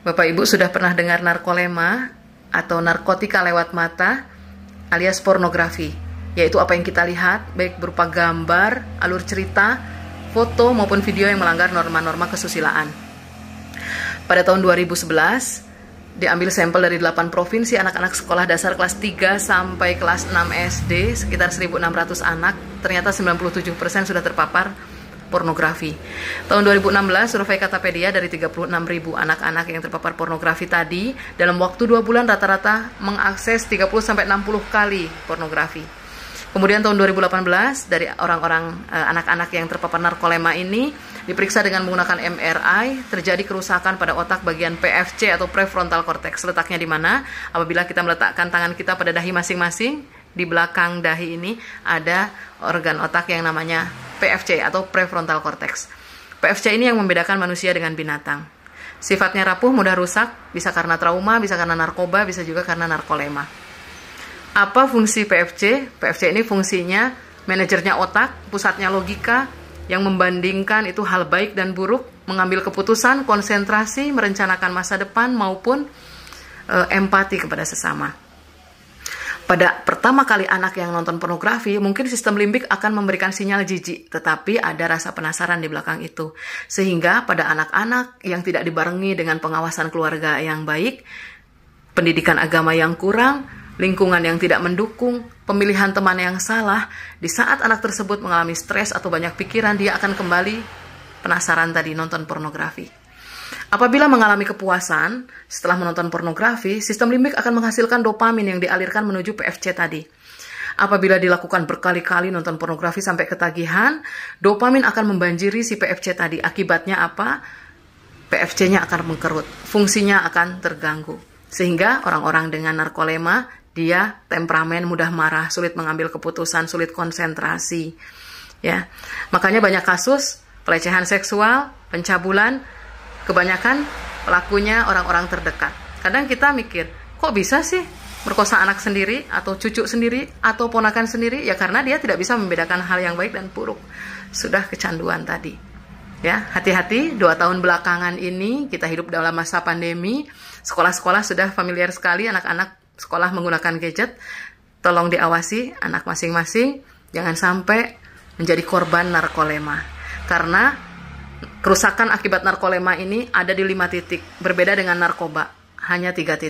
Bapak Ibu sudah pernah dengar narkolema atau narkotika lewat mata alias pornografi, yaitu apa yang kita lihat baik berupa gambar, alur cerita, foto maupun video yang melanggar norma-norma kesusilaan. Pada tahun 2011, diambil sampel dari 8 provinsi anak-anak sekolah dasar kelas 3 sampai kelas 6 SD, sekitar 1.600 anak, ternyata 97% sudah terpapar pornografi. Tahun 2016, survei Katapedia dari 36.000 anak-anak yang terpapar pornografi tadi, dalam waktu 2 bulan rata-rata mengakses 30-60 kali pornografi. Kemudian tahun 2018, dari orang-orang eh, anak-anak yang terpapar narkolema ini, diperiksa dengan menggunakan MRI, terjadi kerusakan pada otak bagian PFC atau prefrontal cortex. Letaknya di mana? Apabila kita meletakkan tangan kita pada dahi masing-masing, di belakang dahi ini ada organ otak yang namanya PFC atau prefrontal cortex. PFC ini yang membedakan manusia dengan binatang. Sifatnya rapuh, mudah rusak, bisa karena trauma, bisa karena narkoba, bisa juga karena narkolema. Apa fungsi PFC? PFC ini fungsinya manajernya otak, pusatnya logika, yang membandingkan itu hal baik dan buruk, mengambil keputusan, konsentrasi, merencanakan masa depan maupun e, empati kepada sesama. Pada pertama kali anak yang nonton pornografi, mungkin sistem limbik akan memberikan sinyal jijik, tetapi ada rasa penasaran di belakang itu. Sehingga pada anak-anak yang tidak dibarengi dengan pengawasan keluarga yang baik, pendidikan agama yang kurang, lingkungan yang tidak mendukung, pemilihan teman yang salah, di saat anak tersebut mengalami stres atau banyak pikiran, dia akan kembali penasaran tadi nonton pornografi. Apabila mengalami kepuasan setelah menonton pornografi, sistem limbik akan menghasilkan dopamin yang dialirkan menuju PFC tadi. Apabila dilakukan berkali-kali nonton pornografi sampai ketagihan, dopamin akan membanjiri si PFC tadi. Akibatnya apa? PFC-nya akan mengkerut, fungsinya akan terganggu. Sehingga orang-orang dengan narkolema, dia temperamen, mudah marah, sulit mengambil keputusan, sulit konsentrasi. Ya. Makanya banyak kasus pelecehan seksual, pencabulan, Kebanyakan pelakunya orang-orang terdekat. Kadang kita mikir, kok bisa sih merkosa anak sendiri atau cucu sendiri atau ponakan sendiri ya karena dia tidak bisa membedakan hal yang baik dan buruk sudah kecanduan tadi ya hati-hati dua tahun belakangan ini kita hidup dalam masa pandemi sekolah-sekolah sudah familiar sekali anak-anak sekolah menggunakan gadget tolong diawasi anak masing-masing jangan sampai menjadi korban narkolema karena kerusakan akibat narkolema ini ada di lima titik, berbeda dengan narkoba, hanya tiga titik.